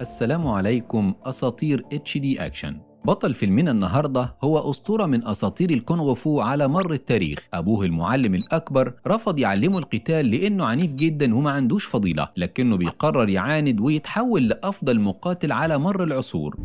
السلام عليكم أساطير اتش دي أكشن بطل فيلمنا النهارده هو أسطورة من أساطير الكونغ فو على مر التاريخ، أبوه المعلم الأكبر رفض يعلمه القتال لأنه عنيف جدا وما عندوش فضيلة، لكنه بيقرر يعاند ويتحول لأفضل مقاتل على مر العصور.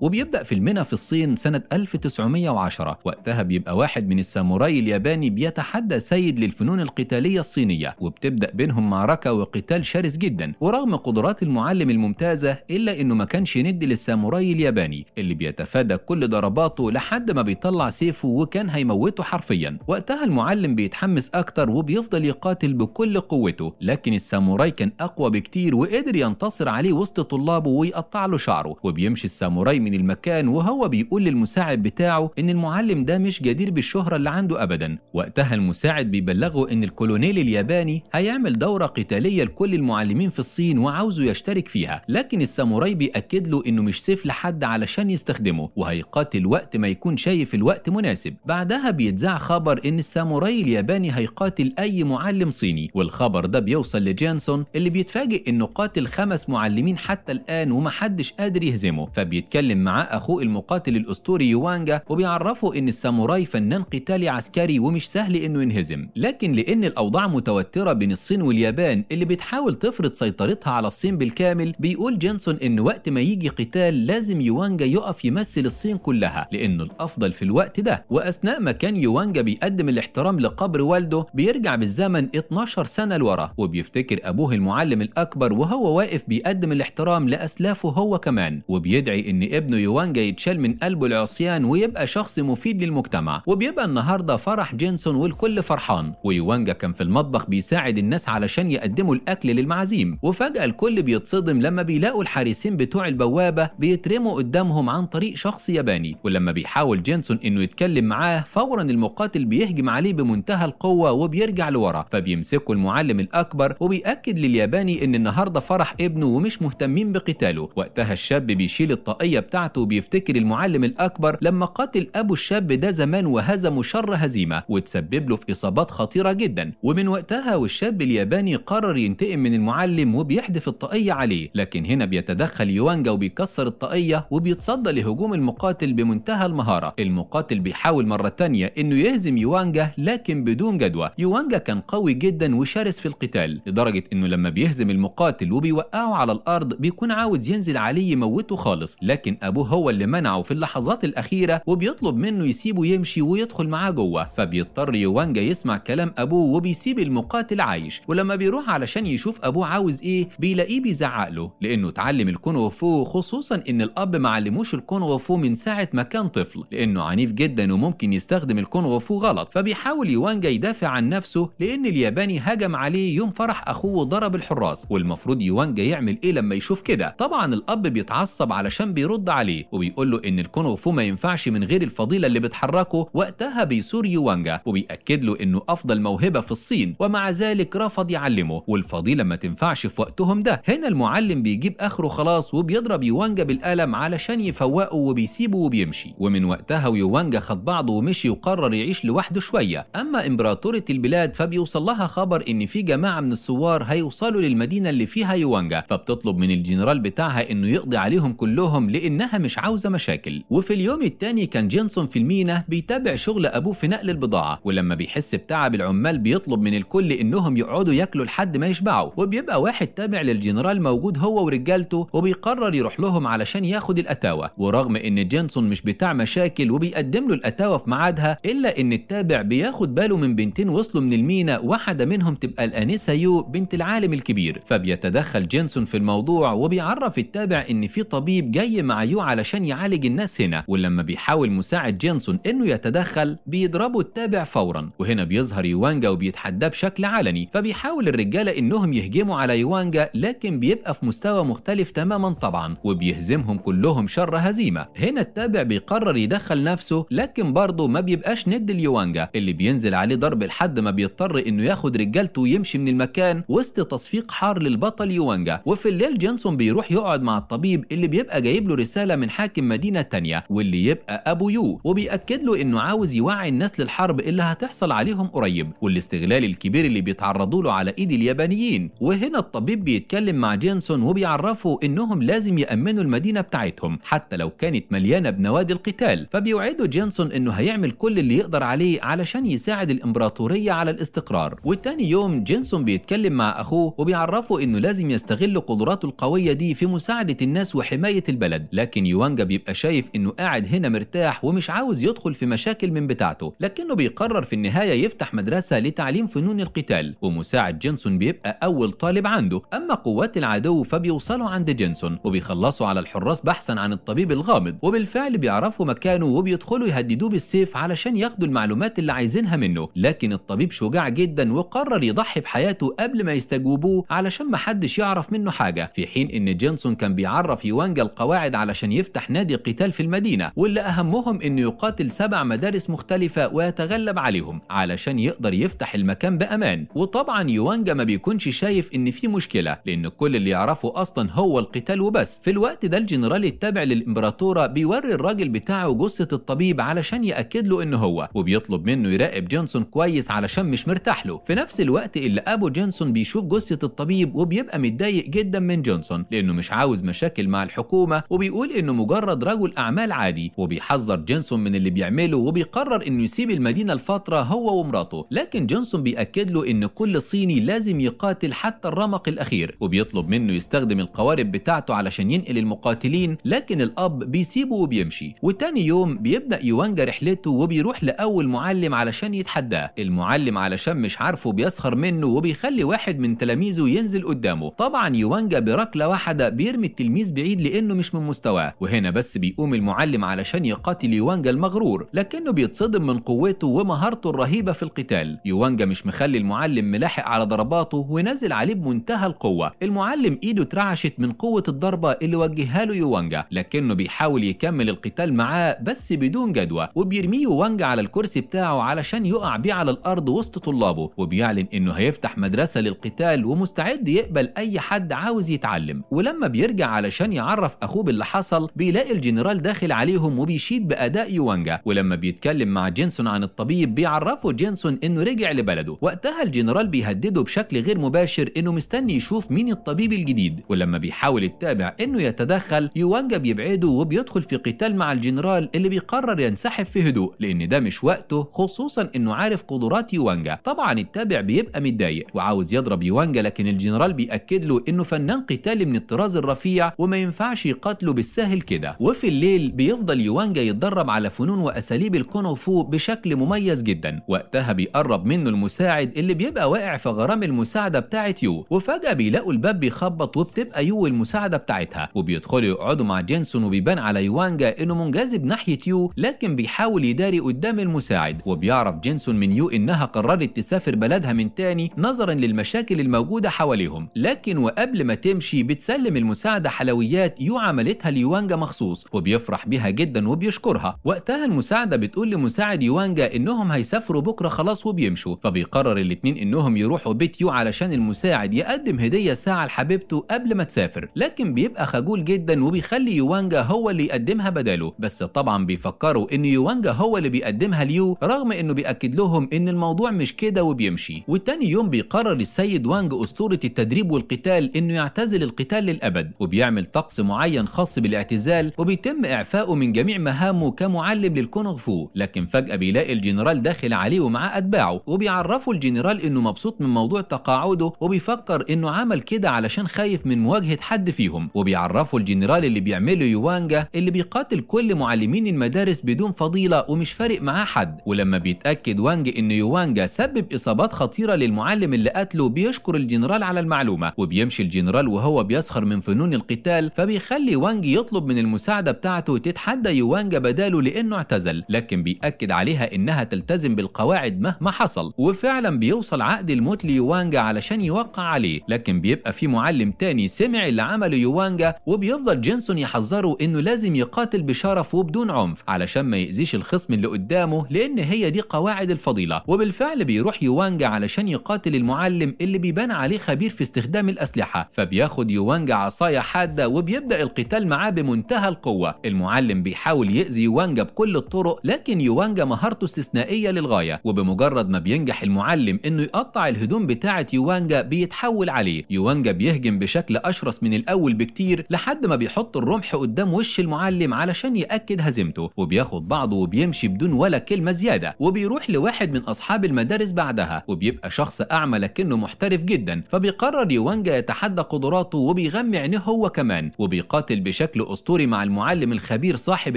وبيبدأ في المنا في الصين سنة 1910 وقتها بيبقى واحد من الساموراي الياباني بيتحدى سيد للفنون القتالية الصينية وبتبدأ بينهم معركة وقتال شرس جدا ورغم قدرات المعلم الممتازة إلا إنه ما كانش ند للساموراي الياباني اللي بيتفادى كل ضرباته لحد ما بيطلع سيفه وكان هيموته حرفيا وقتها المعلم بيتحمس أكتر وبيفضل يقاتل بكل قوته لكن الساموراي كان أقوى بكتير وقدر ينتصر عليه وسط طلابه ويقطع له شعره وبيمشي الساموراي من المكان وهو بيقول للمساعد بتاعه إن المعلم ده مش جدير بالشهرة اللي عنده أبدا وقتها المساعد بيبلغه إن الكولونيل الياباني هيعمل دورة قتالية لكل المعلمين في الصين وعاوزه يشترك فيها لكن الساموراي بيأكد له إنه مش سيف لحد علشان يستخدمه وهيقاتل وقت ما يكون شايف الوقت مناسب بعدها بيتذاع خبر إن الساموراي الياباني هيقاتل أي معلم صيني والخبر ده بيوصل لجانسون اللي بيتفاجئ إنه قاتل خمس معلمين حتى الآن ومحدش قادر يهزمه فبيتكلم بيتكلم معاه أخوه المقاتل الأسطوري يوانجا وبيعرفه إن الساموراي فنان قتالي عسكري ومش سهل إنه ينهزم لكن لأن الأوضاع متوترة بين الصين واليابان اللي بتحاول تفرض سيطرتها على الصين بالكامل بيقول جينسون إن وقت ما يجي قتال لازم يوانجا يقف يمثل الصين كلها لأنه الأفضل في الوقت ده وأثناء ما كان يوانجا بيقدم الاحترام لقبر والده بيرجع بالزمن 12 سنة لورا وبيفتكر أبوه المعلم الأكبر وهو واقف بيقدم الاحترام لأسلافه هو كمان وبيدعي إن ابن ابنه يوانجا يتشال من قلبه العصيان ويبقى شخص مفيد للمجتمع وبيبقى النهارده فرح جينسون والكل فرحان ويوانجا كان في المطبخ بيساعد الناس علشان يقدموا الاكل للمعازيم وفجاه الكل بيتصدم لما بيلاقوا الحارسين بتوع البوابه بيترموا قدامهم عن طريق شخص ياباني ولما بيحاول جينسون انه يتكلم معاه فورا المقاتل بيهجم عليه بمنتهى القوه وبيرجع لورا فبيمسكوا المعلم الاكبر وبياكد للياباني ان النهارده فرح ابنه ومش مهتمين بقتاله وقتها الشاب بيشيل الطاقيه بتاعته بتاعته بيفتكر المعلم الأكبر لما قتل أبو الشاب ده زمان وهزمه شر هزيمة وتسبب له في إصابات خطيرة جدا ومن وقتها والشاب الياباني قرر ينتقم من المعلم وبيحدف الطاقية عليه لكن هنا بيتدخل يوانجا وبيكسر الطاقية وبيتصدى لهجوم المقاتل بمنتهى المهارة المقاتل بيحاول مرة تانية إنه يهزم يوانجا لكن بدون جدوى يوانجا كان قوي جدا وشرس في القتال لدرجة إنه لما بيهزم المقاتل وبيوقعه على الأرض بيكون عاوز ينزل عليه يموته خالص لكن ابوه هو اللي منعه في اللحظات الاخيره وبيطلب منه يسيبه يمشي ويدخل معاه جوه فبيضطر يوانجا يسمع كلام ابوه وبيسيب المقاتل عايش ولما بيروح علشان يشوف ابوه عاوز ايه بيلاقيه بيزعق له لانه اتعلم الكونغ فو خصوصا ان الاب ما علموش الكونغ فو من ساعه ما كان طفل لانه عنيف جدا وممكن يستخدم الكونغ فو غلط فبيحاول يوانجا يدافع عن نفسه لان الياباني هجم عليه يوم فرح اخوه وضرب الحراس والمفروض يوانجا يعمل ايه لما يشوف كده طبعا الاب بيتعصب علشان بيرد عليه وبيقول له ان الكونغ فو ما ينفعش من غير الفضيله اللي بتحركه وقتها بيثور يوانجا وبيأكد له انه افضل موهبه في الصين ومع ذلك رفض يعلمه والفضيله ما تنفعش في وقتهم ده هنا المعلم بيجيب اخره خلاص وبيضرب يوانجا بالقلم علشان يفوقه وبيسيبه وبيمشي ومن وقتها ويوانجا خد بعضه ومشي وقرر يعيش لوحده شويه اما امبراطوره البلاد فبيوصل لها خبر ان في جماعه من الثوار هيوصلوا للمدينه اللي فيها يوانجا فبتطلب من الجنرال بتاعها انه يقضي عليهم كلهم لانها انها مش عاوزة مشاكل وفي اليوم التاني كان جينسون في المينا بيتابع شغل أبوه في نقل البضاعة ولما بيحس بتعب العمال بيطلب من الكل إنهم يقعدوا ياكلوا لحد ما يشبعوا وبيبقى واحد تابع للجنرال موجود هو ورجالته وبيقرر يروح لهم علشان ياخد الأتاوة ورغم إن جينسون مش بتاع مشاكل وبيقدم له الأتاوة في ميعادها إلا إن التابع بياخد باله من بنتين وصلوا من المينا واحدة منهم تبقى الأنسة يو بنت العالم الكبير فبيتدخل جينسون في الموضوع وبيعرف التابع إن في طبيب جاي مع يو ايوه علشان يعالج الناس هنا ولما بيحاول مساعد جينسون انه يتدخل بيضربه التابع فورا وهنا بيظهر يوانجا وبيتحداه بشكل علني فبيحاول الرجاله انهم يهجموا على يوانجا لكن بيبقى في مستوى مختلف تماما طبعا وبيهزمهم كلهم شر هزيمه هنا التابع بيقرر يدخل نفسه لكن برضه ما بيبقاش ند ليوانجا اللي بينزل عليه ضرب لحد ما بيضطر انه ياخد رجالته ويمشي من المكان وسط تصفيق حار للبطل يوانجا وفي الليل جينسون بيروح يقعد مع الطبيب اللي بيبقى جايب له رساله رسالة من حاكم مدينة تانية واللي يبقى أبو يو وبيأكد له إنه عاوز يوعي الناس للحرب اللي هتحصل عليهم قريب والاستغلال الكبير اللي بيتعرضوا له على إيد اليابانيين وهنا الطبيب بيتكلم مع جينسون وبيعرفه إنهم لازم يأمنوا المدينة بتاعتهم حتى لو كانت مليانة بنوادي القتال فبيوعده جينسون إنه هيعمل كل اللي يقدر عليه علشان يساعد الإمبراطورية على الاستقرار وتاني يوم جينسون بيتكلم مع أخوه وبيعرفه إنه لازم يستغل قدراته القوية دي في مساعدة الناس وحماية البلد لكن يوانجا بيبقى شايف انه قاعد هنا مرتاح ومش عاوز يدخل في مشاكل من بتاعته لكنه بيقرر في النهاية يفتح مدرسة لتعليم فنون القتال ومساعد جينسون بيبقى أول طالب عنده أما قوات العدو فبيوصلوا عند جينسون وبيخلصوا على الحراس بحثا عن الطبيب الغامض وبالفعل بيعرفوا مكانه وبيدخلوا يهددوه بالسيف علشان ياخدوا المعلومات اللي عايزينها منه لكن الطبيب شجاع جدا وقرر يضحي بحياته قبل ما يستجوبوه علشان محدش يعرف منه حاجة في حين إن جينسون كان بيعرف يوانجا القواعد على عشان يفتح نادي قتال في المدينة واللي أهمهم إنه يقاتل سبع مدارس مختلفة ويتغلب عليهم علشان يقدر يفتح المكان بأمان وطبعا يوانجا ما بيكونش شايف إن في مشكلة لأن كل اللي يعرفه أصلا هو القتال وبس في الوقت ده الجنرال التابع للإمبراطورة بيوري الراجل بتاعه جثة الطبيب علشان يأكد له إن هو وبيطلب منه يراقب جونسون كويس علشان مش مرتاح له في نفس الوقت اللي أبو جونسون بيشوف جثة الطبيب وبيبقى متضايق جدا من جونسون لأنه مش عاوز مشاكل مع الحكومة وبيقول بيقول انه مجرد رجل اعمال عادي وبيحذر جينسون من اللي بيعمله وبيقرر انه يسيب المدينه لفتره هو ومراته لكن جينسون بياكد له ان كل صيني لازم يقاتل حتى الرمق الاخير وبيطلب منه يستخدم القوارب بتاعته علشان ينقل المقاتلين لكن الاب بيسيبه وبيمشي وتاني يوم بيبدا يوانجا رحلته وبيروح لاول معلم علشان يتحداه المعلم علشان مش عارفه بيسخر منه وبيخلي واحد من تلاميذه ينزل قدامه طبعا يوانجا بركله واحده بيرمي التلميذ بعيد لانه مش من مستوى المستوى وهنا بس بيقوم المعلم علشان يقاتل يوانجا المغرور لكنه بيتصدم من قوته ومهارته الرهيبة في القتال يوانجا مش مخلي المعلم ملاحق على ضرباته ونازل عليه بمنتهى القوة المعلم ايده اترعشت من قوة الضربة اللي وجهها له يوانجا لكنه بيحاول يكمل القتال معاه بس بدون جدوى وبيرميه يوانجا على الكرسي بتاعه علشان يقع بيه على الارض وسط طلابه وبيعلن انه هيفتح مدرسة للقتال ومستعد يقبل اي حد عاوز يتعلم ولما بيرجع علشان يعرف اخوه باللي حصل حصل بيلاقي الجنرال داخل عليهم وبيشيد باداء يوانجا ولما بيتكلم مع جينسون عن الطبيب بيعرفه جينسون انه رجع لبلده وقتها الجنرال بيهدده بشكل غير مباشر انه مستني يشوف مين الطبيب الجديد ولما بيحاول التابع انه يتدخل يوانجا بيبعده وبيدخل في قتال مع الجنرال اللي بيقرر ينسحب في هدوء لان ده مش وقته خصوصا انه عارف قدرات يوانجا طبعا التابع بيبقى متضايق وعاوز يضرب يوانجا لكن الجنرال بيأكد له انه فنان قتالي من الطراز الرفيع وما ينفعش يقاتله بالس سهل كده وفي الليل بيفضل يوانجا يتدرب على فنون واساليب الكونغ فو بشكل مميز جدا وقتها بيقرب منه المساعد اللي بيبقى واقع في غرام المساعده بتاعه يو وفجاه بيلاقوا الباب بيخبط وبتبقى يو المساعده بتاعتها وبيدخلوا يقعدوا مع جينسون وبيبان على يوانجا انه منجذب ناحيه يو لكن بيحاول يداري قدام المساعد وبيعرف جينسون من يو انها قررت تسافر بلدها من تاني نظرا للمشاكل الموجوده حواليهم لكن وقبل ما تمشي بتسلم المساعده حلويات يو عملتها ليو يوانجا مخصوص وبيفرح بيها جدا وبيشكرها وقتها المساعده بتقول لمساعد يوانجا انهم هيسافروا بكره خلاص وبيمشوا فبيقرر الاتنين انهم يروحوا بيت يو علشان المساعد يقدم هديه ساعه لحبيبته قبل ما تسافر لكن بيبقى خجول جدا وبيخلي يوانجا هو اللي يقدمها بداله بس طبعا بيفكروا ان يوانجا هو اللي بيقدمها ليو رغم انه بيأكد لهم ان الموضوع مش كده وبيمشي والتاني يوم بيقرر السيد وانج اسطوره التدريب والقتال انه يعتزل القتال للابد وبيعمل طقس معين خاص بال الاعتزال وبيتم إعفائه من جميع مهامه كمعلم للكونغ فو لكن فجأة بيلاقي الجنرال داخل عليه ومعاه أتباعه وبيعرفوا الجنرال إنه مبسوط من موضوع تقاعده وبيفكر إنه عمل كده علشان خايف من مواجهة حد فيهم وبيعرفوا الجنرال اللي بيعمله يوانجا اللي بيقاتل كل معلمين المدارس بدون فضيلة ومش فارق معاه حد ولما بيتأكد وانج إن يوانجا سبب إصابات خطيرة للمعلم اللي قتله بيشكر الجنرال على المعلومة وبيمشي الجنرال وهو بيسخر من فنون القتال فبيخلي وانج بيطلب من المساعدة بتاعته تتحدى يوانجا بداله لأنه اعتزل لكن بيأكد عليها إنها تلتزم بالقواعد مهما حصل وفعلا بيوصل عقد الموت ليوانجا علشان يوقع عليه لكن بيبقى في معلم تاني سمع اللي عمله يوانجا وبيفضل جينسون يحذره إنه لازم يقاتل بشرف وبدون عنف علشان ما يأذيش الخصم اللي قدامه لأن هي دي قواعد الفضيلة وبالفعل بيروح يوانجا علشان يقاتل المعلم اللي بيبان عليه خبير في استخدام الأسلحة فبياخد يوانجا عصاية حادة وبيبدأ القتال معاه بمنتهى القوة المعلم بيحاول يأذي يوانجا بكل الطرق لكن يوانجا مهارته استثنائية للغاية وبمجرد ما بينجح المعلم انه يقطع الهدوم بتاعة يوانجا بيتحول عليه يوانجا بيهجم بشكل اشرس من الاول بكتير لحد ما بيحط الرمح قدام وش المعلم علشان يأكد هزيمته وبياخد بعضه وبيمشي بدون ولا كلمة زيادة وبيروح لواحد من اصحاب المدارس بعدها وبيبقى شخص اعمى لكنه محترف جدا فبيقرر يوانجا يتحدى قدراته وبيغمي عينيه هو كمان وبيقاتل بشكل بشكل أسطوري مع المعلم الخبير صاحب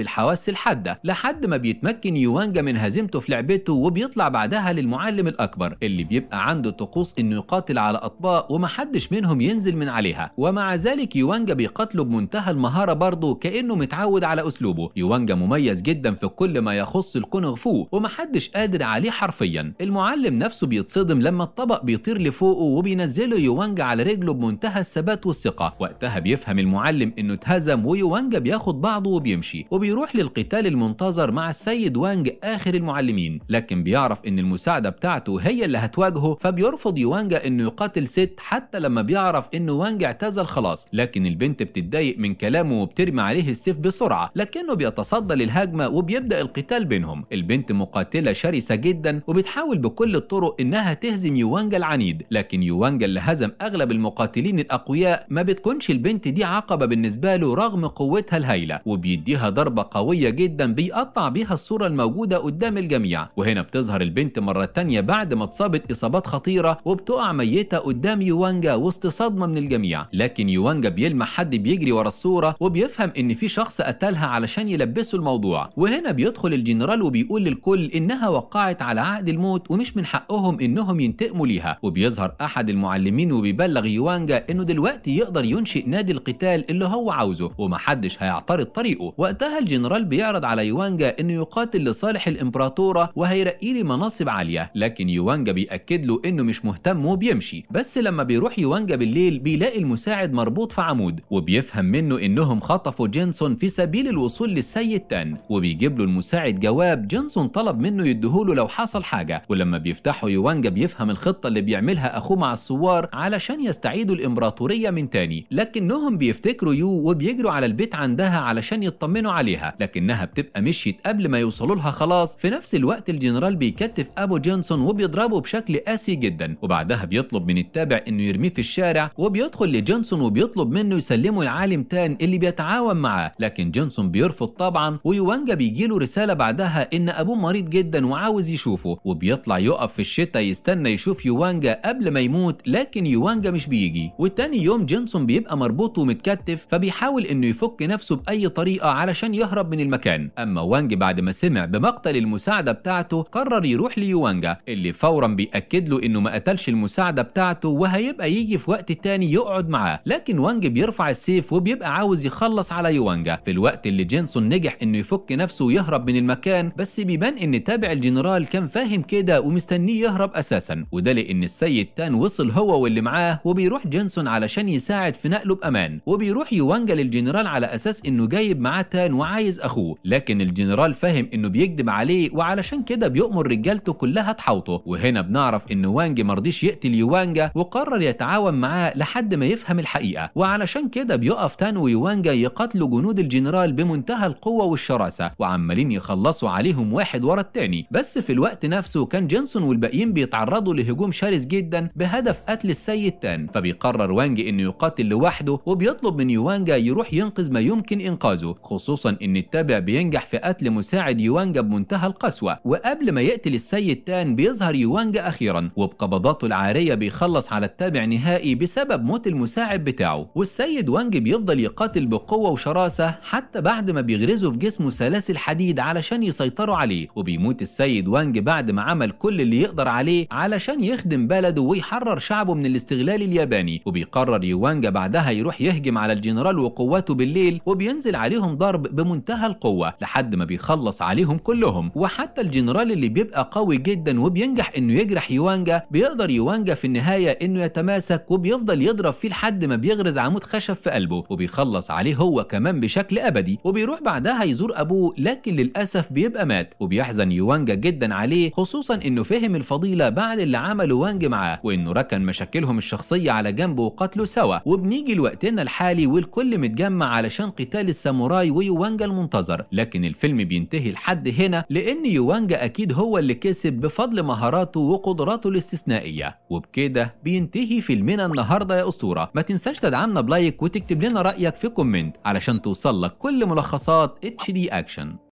الحواس الحادة لحد ما بيتمكن يوانجا من هزيمته في لعبته وبيطلع بعدها للمعلم الأكبر اللي بيبقى عنده طقوس إنه يقاتل على أطباق ومحدش منهم ينزل من عليها ومع ذلك يوانجا بيقاتله بمنتهى المهارة برضه كأنه متعود على أسلوبه يوانجا مميز جدا في كل ما يخص الكونغ فو ومحدش قادر عليه حرفيا المعلم نفسه بيتصدم لما الطبق بيطير لفوقه وبينزله يوانجا على رجله بمنتهى الثبات والثقة وقتها بيفهم المعلم إنه اتهزم ويوانجا بياخد بعضه وبيمشي وبيروح للقتال المنتظر مع السيد وانج آخر المعلمين لكن بيعرف إن المساعدة بتاعته هي اللي هتواجهه فبيرفض يوانجا إنه يقاتل ست حتى لما بيعرف إن وانج اعتزل خلاص لكن البنت بتتضايق من كلامه وبترمي عليه السيف بسرعة لكنه بيتصدى للهجمة وبيبدأ القتال بينهم البنت مقاتلة شرسة جدا وبتحاول بكل الطرق إنها تهزم يوانجا العنيد لكن يوانجا اللي هزم أغلب المقاتلين الأقوياء ما بتكونش البنت دي عقبة بالنسبة له رغم رغم قوتها الهائلة وبيديها ضربة قوية جدا بيقطع بيها الصورة الموجودة قدام الجميع وهنا بتظهر البنت مرة تانية بعد ما اتصابت إصابات خطيرة وبتقع ميتة قدام يوانجا وسط صدمة من الجميع لكن يوانجا بيلمح حد بيجري ورا الصورة وبيفهم إن في شخص قتلها علشان يلبسه الموضوع وهنا بيدخل الجنرال وبيقول للكل إنها وقعت على عهد الموت ومش من حقهم إنهم ينتقموا ليها وبيظهر أحد المعلمين وبيبلغ يوانجا إنه دلوقتي يقدر ينشئ نادي القتال اللي هو عاوزه ومحدش هيعترض طريقه وقتها الجنرال بيعرض على يوانجا انه يقاتل لصالح الامبراطورة وهيرقي لي مناصب عالية لكن يوانجا بيأكد له انه مش مهتم وبيمشي بس لما بيروح يوانجا بالليل بيلاقي المساعد مربوط في عمود وبيفهم منه انهم خطفوا جينسون في سبيل الوصول للسيد تان وبيجيب له المساعد جواب جينسون طلب منه يديهوله لو حصل حاجة ولما بيفتحوا يوانجا بيفهم الخطة اللي بيعملها اخوه مع الثوار علشان يستعيدوا الامبراطورية من تاني لكنهم بيفتكروا يو وبيجروا على البيت عندها علشان يطمنوا عليها لكنها بتبقى مشيت قبل ما يوصلوا لها خلاص في نفس الوقت الجنرال بيكتف ابو جونسون وبيضربه بشكل قاسي جدا وبعدها بيطلب من التابع انه يرميه في الشارع وبيدخل لجونسون وبيطلب منه يسلمه العالم تان اللي بيتعاون معاه لكن جونسون بيرفض طبعا ويوانجا بيجيله رساله بعدها ان ابوه مريض جدا وعاوز يشوفه وبيطلع يقف في الشتاء يستنى يشوف يوانجا قبل ما يموت لكن يوانجا مش بيجي وتاني يوم جونسون بيبقى مربوط ومتكتف فبيحاول انه يفك نفسه بأي طريقة علشان يهرب من المكان أما وانج بعد ما سمع بمقتل المساعدة بتاعته قرر يروح ليوانجا اللي فورا بيأكد له إنه ما قتلش المساعدة بتاعته وهيبقى يجي في وقت تاني يقعد معاه لكن وانج بيرفع السيف وبيبقى عاوز يخلص على يوانجا في الوقت اللي جينسون نجح إنه يفك نفسه ويهرب من المكان بس بيبان إن تابع الجنرال كان فاهم كده ومستنيه يهرب أساسا وده لأن السيد تان وصل هو واللي معاه وبيروح جينسون علشان يساعد في نقله بأمان وبيروح يوانجا للجنرال الجنرال على اساس انه جايب معاه تان وعايز اخوه لكن الجنرال فاهم انه بيكذب عليه وعلشان كده بيؤمر رجالته كلها تحاوطه وهنا بنعرف ان وانج مرضيش يقتل يوانجا وقرر يتعاون معاه لحد ما يفهم الحقيقه وعلشان كده بيقف تان ويوانجا يقاتلوا جنود الجنرال بمنتهى القوه والشراسه وعمالين يخلصوا عليهم واحد ورا التاني بس في الوقت نفسه كان جينسون والباقيين بيتعرضوا لهجوم شرس جدا بهدف قتل السيد تان فبيقرر وانج انه يقاتل لوحده وبيطلب من يوانجا يروح ينقذ ما يمكن إنقاذه خصوصا إن التابع بينجح في قتل مساعد يوانجا بمنتهى القسوة وقبل ما يقتل السيد تان بيظهر يوانجا أخيرا وبقبضاته العارية بيخلص على التابع نهائي بسبب موت المساعد بتاعه والسيد وانج بيفضل يقاتل بقوة وشراسة حتى بعد ما بيغرزوا في جسمه سلاسل حديد علشان يسيطروا عليه وبيموت السيد وانج بعد ما عمل كل اللي يقدر عليه علشان يخدم بلده ويحرر شعبه من الاستغلال الياباني وبيقرر يوانجا بعدها يروح يهجم على الجنرال وقواته بتاعته بالليل وبينزل عليهم ضرب بمنتهى القوه لحد ما بيخلص عليهم كلهم وحتى الجنرال اللي بيبقى قوي جدا وبينجح انه يجرح يوانجا بيقدر يوانجا في النهايه انه يتماسك وبيفضل يضرب فيه لحد ما بيغرز عمود خشب في قلبه وبيخلص عليه هو كمان بشكل ابدي وبيروح بعدها يزور ابوه لكن للاسف بيبقى مات وبيحزن يوانجا جدا عليه خصوصا انه فهم الفضيله بعد اللي عمله وانج معاه وانه ركن مشاكلهم الشخصيه على جنبه وقتله سوا وبنيجي لوقتنا الحالي والكل متجمع مهمة علشان قتال الساموراي ويوانجا المنتظر لكن الفيلم بينتهي لحد هنا لأن يوانجا أكيد هو اللي كسب بفضل مهاراته وقدراته الاستثنائية وبكده بينتهي فيلمنا النهاردة يا أسطورة ما تنساش تدعمنا بلايك وتكتب لنا رأيك في كومنت علشان توصل لك كل ملخصات اتش دي اكشن